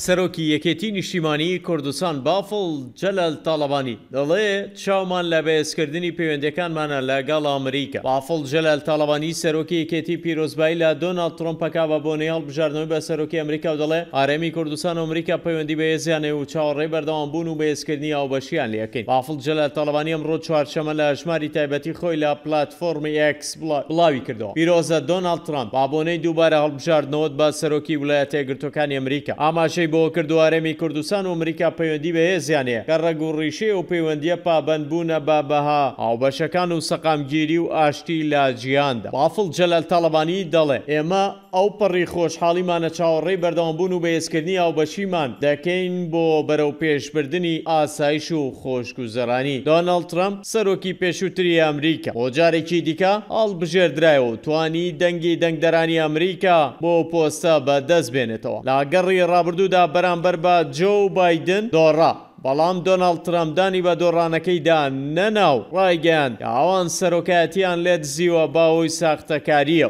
سەرۆکی یەکێتی نیشتیمانی کوردستان بافڵ جەلەل تاالبانی دەڵێ چاومان لە بەێزکردنی پەیوەندەکانمانە لەگەڵ ئەمریکا بافڵ جەلەل تاالبانی سەرۆکی یەکێتی پیرۆزبایی لە دۆناڵ ترۆمپەکە بە بۆنیال بژاردنەوەی بە سەرۆکی ئەمریکا و دەڵێ ئارەمی کوردستان ئەمریکا پەیوەندی بەێزیانێ و چاوەڕێ بەردەوام بوون و بەێزکردنی ئەو بەشیان لەکەین بافڵ جەلەل تاالبانی ئەمڕۆ چوارچەمە لە ژماری تایبەتی خۆی لە پلتفۆرمی ئەکس بڵاوی کردەوە پیرۆزە دۆناڵ ترامپ بابۆنەی دووبارە هەڵبژاردنەوەت بە سەرۆکی ویلایەتێ گرتوەکانی ئەمریکا ئاماژە پاشەی بۆ کردوارێمی کوردستان و ئەمریکا پەیوەندی بەهێ زیانێ کە ڕەگ و ڕیشێ و پەیوەندیە پابند بوونە بابەها هاوبەشەکان و سەقامگیری و ئاشتی لا جیاندا بافڵ جەلەل تەڵەبانی دەڵێ ئێمە ئەو پەڕی خۆشحاڵیمانە چاوەڕێی بەردەوامبوون و بەهێزکردنی ئەو بەشیمان دەکەین بۆ بەرەو پێشبردننی ئاسایش و خۆشکوزەرانی دۆنالد ترامپ سەرۆکی پێشووتری ئەمریکا بۆ جارێکی دیکە هەڵبژێردرایە و توانی دەنگی دەنگدەرانی ئەمریکا بۆ پۆستە بەدەست بێنێتەوە لاگەڕی ڕابردوو دا بەرامبەر بە جۆ بادن دۆڕا. بەڵام دۆناال ترامدانی بە دۆڕانەکەیدا نەناو ڕایگەیان ئەوان سەرۆکایەتیان لێت زیوە باەوەی ساختەکاریە.